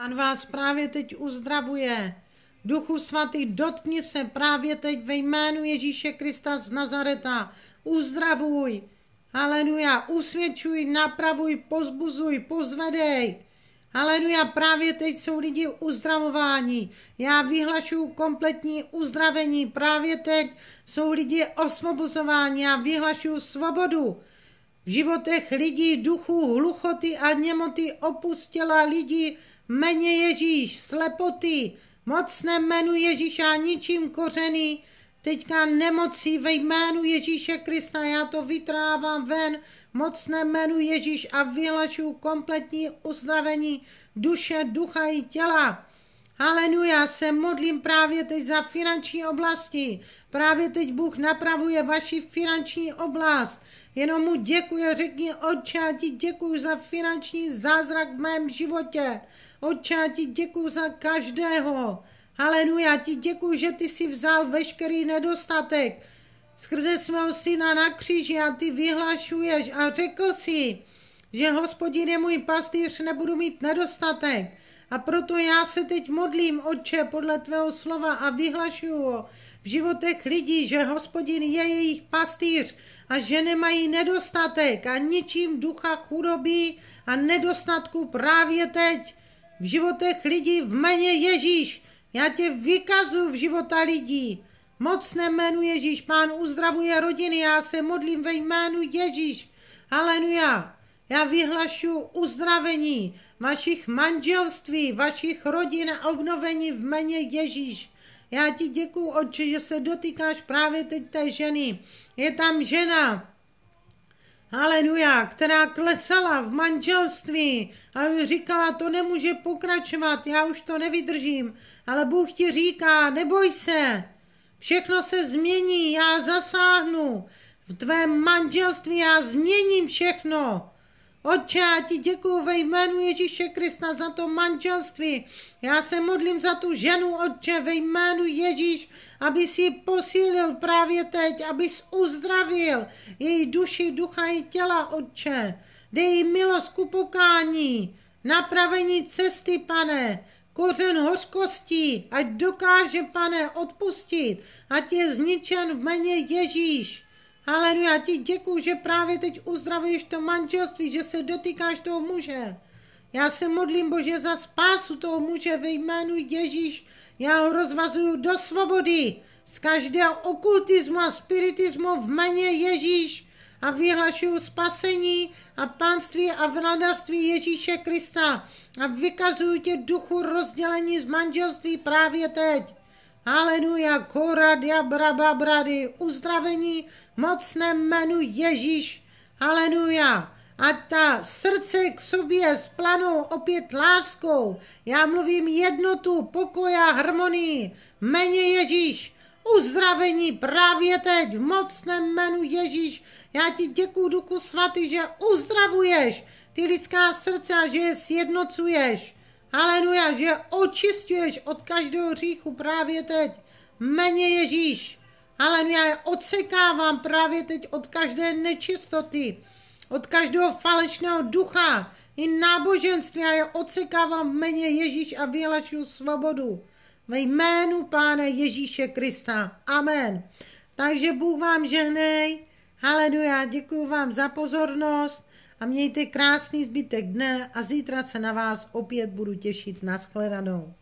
Pán vás právě teď uzdravuje. Duchu svatý, dotkni se právě teď ve jménu Ježíše Krista z Nazareta. Uzdravuj. Haleluja, usvědčuj, napravuj, pozbuzuj, pozvedej. Haleluja, právě teď jsou lidi uzdravování. Já vyhlašuju kompletní uzdravení. Právě teď jsou lidi osvobozování. Já vyhlašuju svobodu. V životech lidí duchů hluchoty a němoty opustila lidi meně Ježíš, slepoty, mocné jménu Ježíša ničím kořený, teďka nemocí ve jménu Ježíše Krista, já to vytrávám ven, mocné jménu Ježíš a vyhlašu kompletní uzdravení duše, ducha i těla. Halenu, já se modlím právě teď za finanční oblasti. Právě teď Bůh napravuje vaši finanční oblast. Jenom mu děkuji, řekni, oče, já ti děkuji za finanční zázrak v mém životě. Oče, já ti děkuji za každého. Halenu, já ti děkuji, že ty si vzal veškerý nedostatek. Skrze svého syna na kříži a ty vyhlašuješ a řekl si, že hospodin je můj pastýř, nebudu mít nedostatek. A proto já se teď modlím, Otče, podle tvého slova a vyhlašuju ho v životech lidí, že hospodin je jejich pastýř a že nemají nedostatek a ničím ducha chudoby a nedostatku právě teď v životech lidí v jméně Ježíš. Já tě vykazu v života lidí. Mocné jménu Ježíš, pán uzdravuje rodiny, já se modlím ve jménu Ježíš. Haleluja. Já vyhlašu uzdravení vašich manželství, vašich rodin a obnovení v meně Ježíš. Já ti děkuju, Otče, že se dotýkáš právě teď té ženy. Je tam žena, Haleluja, která klesala v manželství a říkala, to nemůže pokračovat, já už to nevydržím. Ale Bůh ti říká, neboj se, všechno se změní, já zasáhnu. V tvém manželství já změním všechno. Otče, já ti děkuji ve jménu Ježíše Krista za to manželství. Já se modlím za tu ženu, Otče, ve jménu Ježíš, aby si posílil právě teď, aby uzdravil její duši, ducha i těla, Otče. Dej jí milost k upokání, napravení cesty, pane, kořen hořkostí, ať dokáže, pane, odpustit, ať je zničen v méně Ježíš. Ale já ti děkuji, že právě teď uzdravuješ to manželství, že se dotýkáš toho muže. Já se modlím, Bože, za spásu toho muže ve jménu Ježíš. Já ho rozvazuju do svobody z každého okultismu a spiritismu v méně Ježíš a vyhlašuju spasení a pánství a vladarství Ježíše Krista a vykazuju tě duchu rozdělení z manželství právě teď. Aleluja, koradia, brababrady, uzdravení mocné jménu Ježíš. Aleluja. A ta srdce k sobě planou opět láskou. Já mluvím jednotu, pokoja, harmonii. Méně Ježíš, uzdravení právě teď v mocném jménu Ježíš. Já ti děkuji, Duchu Svatý, že uzdravuješ ty lidská srdce a že je sjednocuješ. Haleluja, že očistuješ od každého hříchu právě teď. Méně Ježíš. Haleluja, já odsekávám právě teď od každé nečistoty, od každého falešného ducha i náboženství. Já je odsekávám v jméně Ježíš a vyhlašuju svobodu. Ve jménu Pána Ježíše Krista. Amen. Takže Bůh vám žehnej. Haleluja, děkuji vám za pozornost a mějte krásný zbytek dne a zítra se na vás opět budu těšit. Naschledanou.